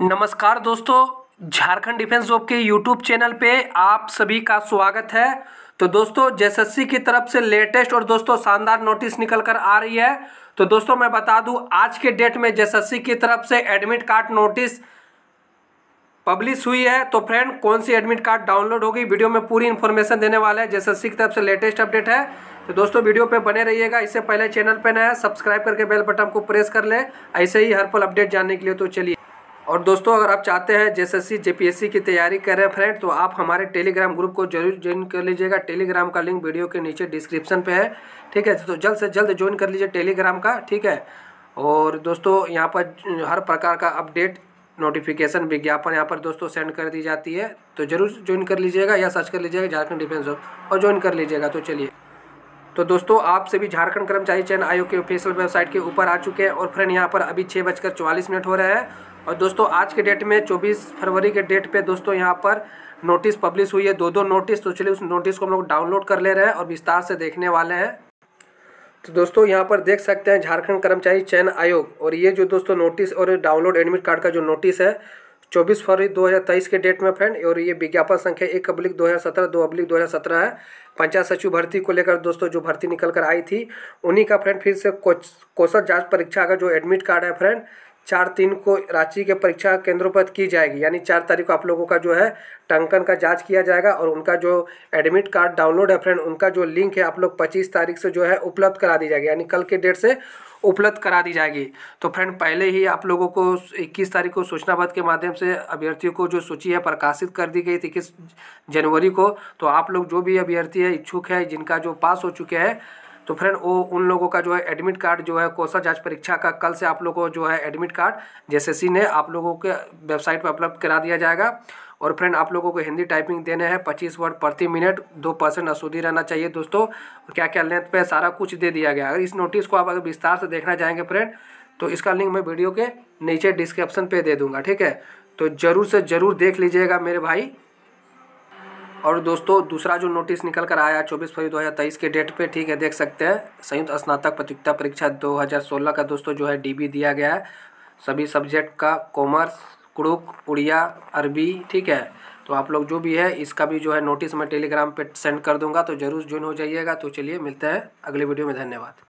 नमस्कार दोस्तों Jharkhand defence job के यूट्यूब चैनल पे आप सभी का स्वागत है तो दोस्तों जेएसएससी की तरफ से लेटेस्ट और दोस्तों शानदार नोटिस निकल कर आ रही है तो दोस्तों मैं बता दूं आज के डेट में जेएसएससी की तरफ से एडमिट कार्ड नोटिस पब्लिश हुई है तो फ्रेंड कौन सी एडमिट कार्ड डाउनलोड होगी वीडियो में पूरी इन्फॉर्मेशन देने वाला है जेएसएससी की तरफ से लेटेस्ट अपडेट है तो दोस्तों वीडियो पे बने रहिएगा इससे पहले चैनल पे नया सब्सक्राइब करके बेल बटन को प्रेस कर लें ऐसे ही हर पल अपडेट जानने के लिए तो चलिए और दोस्तों अगर आप चाहते हैं जेएसएससी जेपीएससी की तैयारी कर रहे हैं फ्रेंड तो आप हमारे टेलीग्राम ग्रुप को जरूर ज्वाइन कर लीजिएगा टेलीग्राम का लिंक वीडियो के नीचे डिस्क्रिप्शन पे है ठीक है तो जल्द से जल्द ज्वाइन कर लीजिए टेलीग्राम का ठीक है और दोस्तों यहाँ पर हर प्रकार का अपडेट नोटिफिकेशन विज्ञापन यहाँ पर दोस्तों सेंड कर दी जाती है तो जरूर ज्वाइन कर लीजिएगा या सर्च कर लीजिएगा झारखंड डिफेंस और ज्वाइन कर लीजिएगा तो चलिए तो दोस्तों आप सभी झारखंड कर्मचारी चयन आयोग के ऑफिशियल वेबसाइट के ऊपर आ चुके हैं और फ्रेंड यहाँ पर अभी छः बजकर चौवालीस मिनट हो रहे हैं और दोस्तों आज के डेट में 24 फरवरी के डेट पे दोस्तों यहाँ पर नोटिस पब्लिश हुई है दो दो नोटिस तो चलिए उस नोटिस को हम लोग डाउनलोड कर ले रहे हैं और विस्तार से देखने वाले हैं तो दोस्तों यहाँ पर देख सकते हैं झारखंड कर्मचारी चयन आयोग और ये जो दोस्तों नोटिस और डाउनलोड एडमिट कार्ड का जो नोटिस है चौबीस फरवरी 2023 के डेट में फ्रेंड और ये विज्ञापन संख्या एक अब्लिक दो हज़ार सत्रह दो अब्लिक दो हज़ार सत्रह है पंचायत सचिव भर्ती को लेकर दोस्तों जो भर्ती निकल कर आई थी उन्हीं का फ्रेंड फिर से कौशल कोशल जांच परीक्षा का जो एडमिट कार्ड है फ्रेंड चार तीन को रांची के परीक्षा केंद्रों पर की जाएगी यानी चार तारीख को आप लोगों का जो है टंकन का जांच किया जाएगा और उनका जो एडमिट कार्ड डाउनलोड है फ्रेंड उनका जो लिंक है आप लोग 25 तारीख से जो है उपलब्ध करा दी जाएगी यानी कल के डेट से उपलब्ध करा दी जाएगी तो फ्रेंड पहले ही आप लोगों को 21 तारीख को सूचना पद के माध्यम से अभ्यर्थियों को जो सूची है प्रकाशित कर दी गई थी इक्कीस जनवरी को तो आप लोग जो भी अभ्यर्थी है इच्छुक है जिनका जो पास हो चुके हैं तो फ्रेंड वो उन लोगों का जो है एडमिट कार्ड जो है कौशल जांच परीक्षा का कल से आप लोगों को जो है एडमिट कार्ड सी ने आप लोगों के वेबसाइट पर उपलब्ध करा दिया जाएगा और फ्रेंड आप लोगों को हिंदी टाइपिंग देने हैं पच्चीस वर्ड प्रति मिनट दो परसेंट असूदी रहना चाहिए दोस्तों क्या क्या लेंथ पे सारा कुछ दे दिया गया अगर इस नोटिस को आप अगर विस्तार से देखना चाहेंगे फ्रेंड तो इसका लिंक मैं वीडियो के नीचे डिस्क्रिप्शन पे दे दूंगा ठीक है तो ज़रूर से ज़रूर देख लीजिएगा मेरे भाई और दोस्तों दूसरा जो नोटिस निकल कर आया चौबीस फरवरी 2023 के डेट पे ठीक है देख सकते हैं संयुक्त स्नातक प्रतियोगिता परीक्षा 2016 का दोस्तों जो है डीबी दिया गया है सभी सब्जेक्ट का कॉमर्स क्रुक उड़िया अरबी ठीक है तो आप लोग जो भी है इसका भी जो है नोटिस मैं टेलीग्राम पर सेंड कर दूँगा तो ज़रूर ज्वाइन हो जाइएगा तो चलिए मिलते हैं अगले वीडियो में धन्यवाद